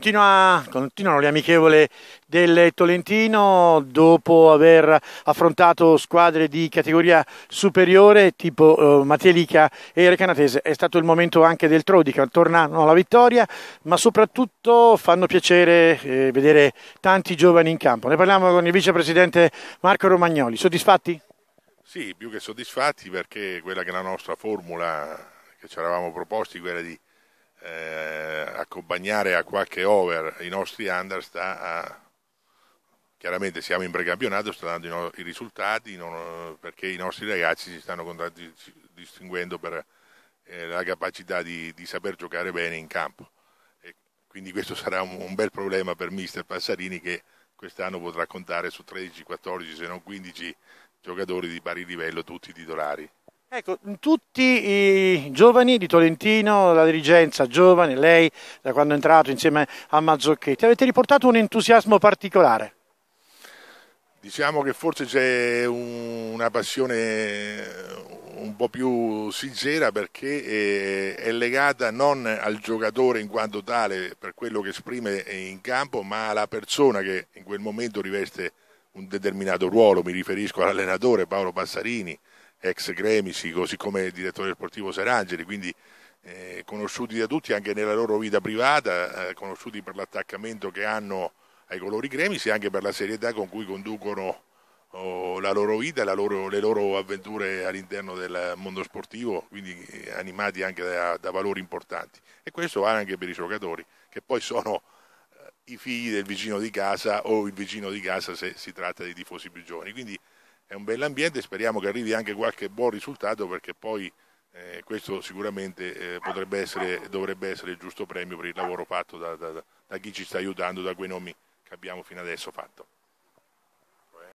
Continua, continuano le amichevole del Tolentino dopo aver affrontato squadre di categoria superiore tipo eh, Matelica e Recanatese. È stato il momento anche del Trodi tornano alla vittoria, ma soprattutto fanno piacere eh, vedere tanti giovani in campo. Ne parliamo con il vicepresidente Marco Romagnoli. Soddisfatti? Sì, più che soddisfatti perché quella che è la nostra formula che ci eravamo proposti, quella di eh, accompagnare a qualche over i nostri under sta a... Chiaramente siamo in precampionato, sta dando i, no... i risultati non... perché i nostri ragazzi si stanno distinguendo per eh, la capacità di, di, saper giocare bene in campo. E quindi questo sarà un, un bel problema per mister Passarini che quest'anno potrà contare su 13, 14, se non 15 giocatori di pari livello, tutti titolari. Ecco, tutti i giovani di Tolentino, la dirigenza giovane, lei da quando è entrato insieme a Mazzocchetti, avete riportato un entusiasmo particolare. Diciamo che forse c'è una passione un po' più sincera perché eh, è legata non al giocatore in quanto tale per quello che esprime in campo, ma alla persona che in quel momento riveste un determinato ruolo. Mi riferisco all'allenatore Paolo Passarini, ex Gremisi, così come il direttore sportivo Serangeli, quindi eh, conosciuti da tutti anche nella loro vita privata, eh, conosciuti per l'attaccamento che hanno ai colori Gremisi e anche per la serietà con cui conducono oh, la loro vita, la loro, le loro avventure all'interno del mondo sportivo, quindi eh, animati anche da, da valori importanti. E questo vale anche per i giocatori, che poi sono eh, i figli del vicino di casa o il vicino di casa se si tratta di tifosi più giovani. Quindi è un bell'ambiente speriamo che arrivi anche qualche buon risultato perché poi eh, questo sicuramente eh, potrebbe essere, dovrebbe essere il giusto premio per il lavoro fatto da, da, da chi ci sta aiutando, da quei nomi che abbiamo fino adesso fatto.